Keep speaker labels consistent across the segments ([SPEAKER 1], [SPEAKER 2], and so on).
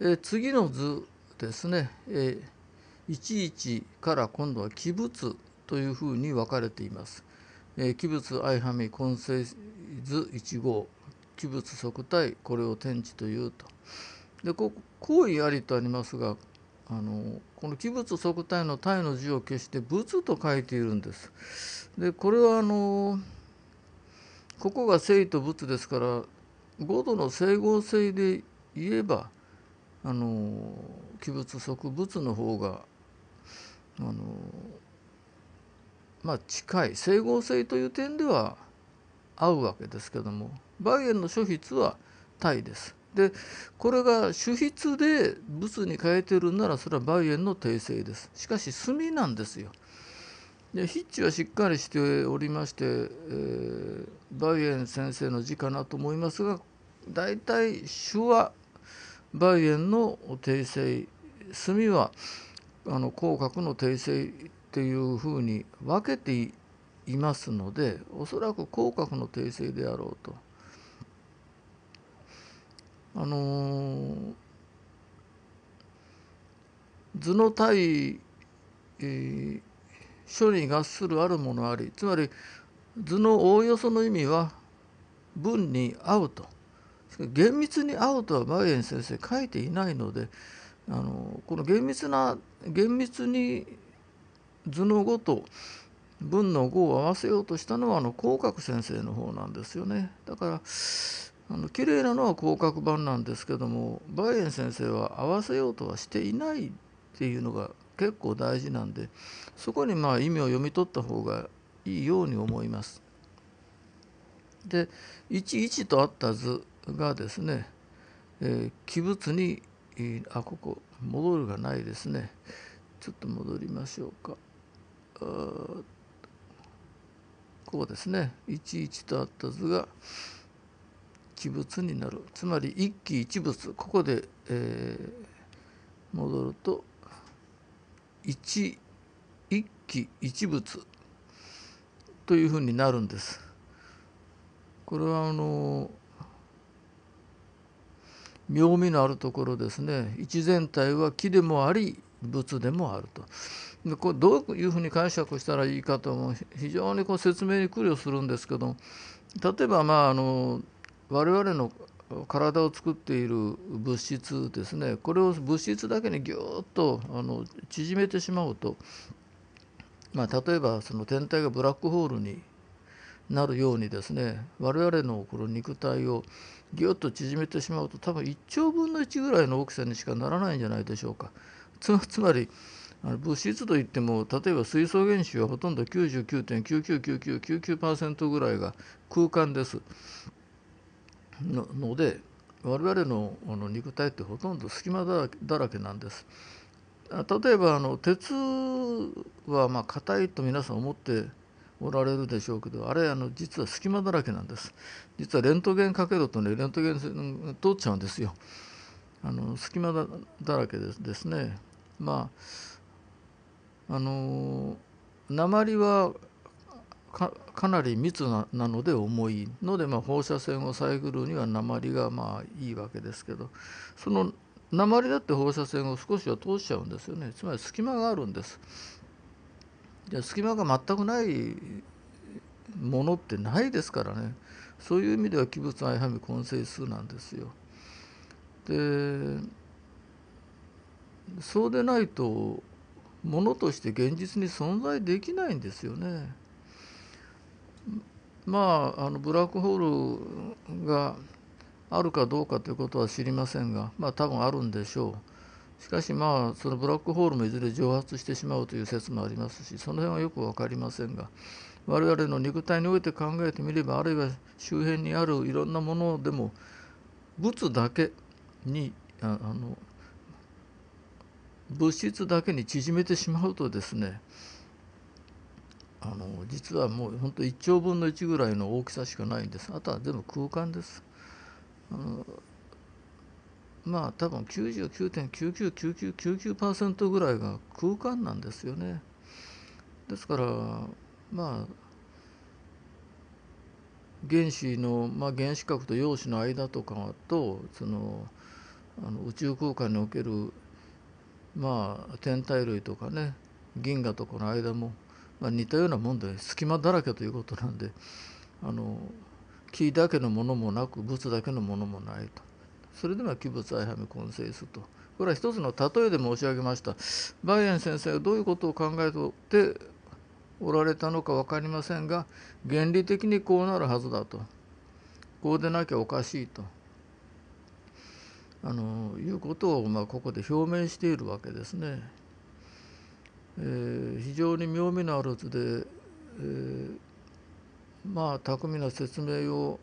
[SPEAKER 1] え次の図ですね、えー、11から今度は器物というふうに分かれています。えー、器物相はみ根性図1号器物即体これを天地というと。でこ行為ありとありますがあのこの器物即体の体の字を消して仏と書いているんです。でこれはあのここが正と仏ですから五度の整合性で言えばあの器物植物の方があのまあ近い整合性という点では合うわけですけどもバイエンの諸筆はイです。でこれが主筆で仏に変えてるならそれはバイエンの訂正です。しかし墨なんですよ。で筆致はしっかりしておりまして、えー、バイエン先生の字かなと思いますが大体手話梅園の訂正墨はあの口角の訂正というふうに分けていますのでおそらく口角の訂正であろうと。あのー、図の対、えー、処理合するあるものありつまり図のおおよその意味は文に合うと。厳密に合うとはバイエン先生書いていないのであのこの厳密な厳密に図の語と文の語を合わせようとしたのはあの広角先生の方なんですよね。だからあの綺麗なのは広角版なんですけどもバイエン先生は合わせようとはしていないっていうのが結構大事なんでそこにまあ意味を読み取った方がいいように思います。で「11」とあった図がですね、えー、器物に、あここ戻るがないですねちょっと戻りましょうかこうですね11とあった図が器物になるつまり一期一物ここで、えー、戻ると一一期一物というふうになるんです。これはあのー妙味のあるところですね一全体は木でもあり仏でもあると。でこれどういうふうに解釈したらいいかとも非常にこう説明に苦慮するんですけど例えばまああの我々の体を作っている物質ですねこれを物質だけにぎゅっとあの縮めてしまうと、まあ、例えばその天体がブラックホールになるようにですね我々のこの肉体をぎゅっと縮めてしまうと多分1兆分の1ぐらいの大きさにしかならないんじゃないでしょうか。つまりあの物質といっても例えば水素原子はほとんど9 9 9 9 9 9 9 9ぐらいが空間です。のので我々のあの肉体ってほとんど隙間だらけなんです。例えばあの鉄はまあ硬いと皆さん思っておられるでしょうけどあれあの実は隙間だらけなんです実はレントゲンかけるとねレントゲン通っちゃうんですよあの隙間だだらけですですねまああの鉛はかかなり密ななので重いので、まあ、放射線を遮るには鉛がまあいいわけですけどその鉛だって放射線を少しは通しちゃうんですよねつまり隙間があるんですじゃ隙間が全くないものってないですからねそういう意味では器物相ハみ根性数なんですよ。でそうでないとものとして現実に存在できないんですよね。まああのブラックホールがあるかどうかということは知りませんがまあ多分あるんでしょう。しかしまあそのブラックホールもいずれ蒸発してしまうという説もありますしその辺はよく分かりませんが我々の肉体において考えてみればあるいは周辺にあるいろんなものでも物だけにあの物質だけに縮めてしまうとですねあの実はもうほんと1兆分の1ぐらいの大きさしかないんですあとは全部空間です。あのまあ多分99.999999%ぐらいが空間なんですよね。ですからまあ原子の、まあ、原子核と陽子の間とかとそのあの宇宙空間における、まあ、天体類とかね銀河とかの間も、まあ、似たようなもんで隙間だらけということなんであの木だけのものもなく物だけのものもないと。それでも器物相反混成すとこれは一つの例えで申し上げましたバイエン先生がどういうことを考えておられたのか分かりませんが原理的にこうなるはずだとこうでなきゃおかしいとあのいうことを、まあ、ここで表明しているわけですね。えー、非常に妙味のある図で、えー、まあ巧みな説明を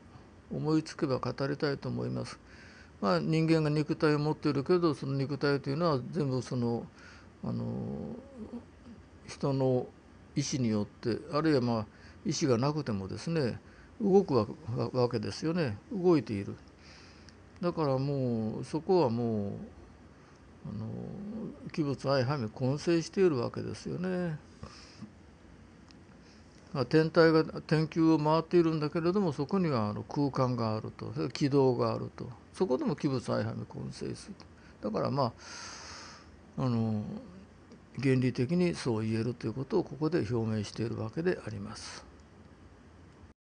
[SPEAKER 1] 思いつけば語りたいと思います。まあ、人間が肉体を持っているけどその肉体というのは全部そのあの人の意思によってあるいはまあ意思がなくてもですね動くわけですよね動いている。だからもうそこはもうあの器物相反に混成しているわけですよね。天体が天球を回っているんだけれどもそこにはあの空間があるとそれ軌道があるとそこでも器物相反の混成するだからまああの原理的にそう言えるということをここで表明しているわけであります。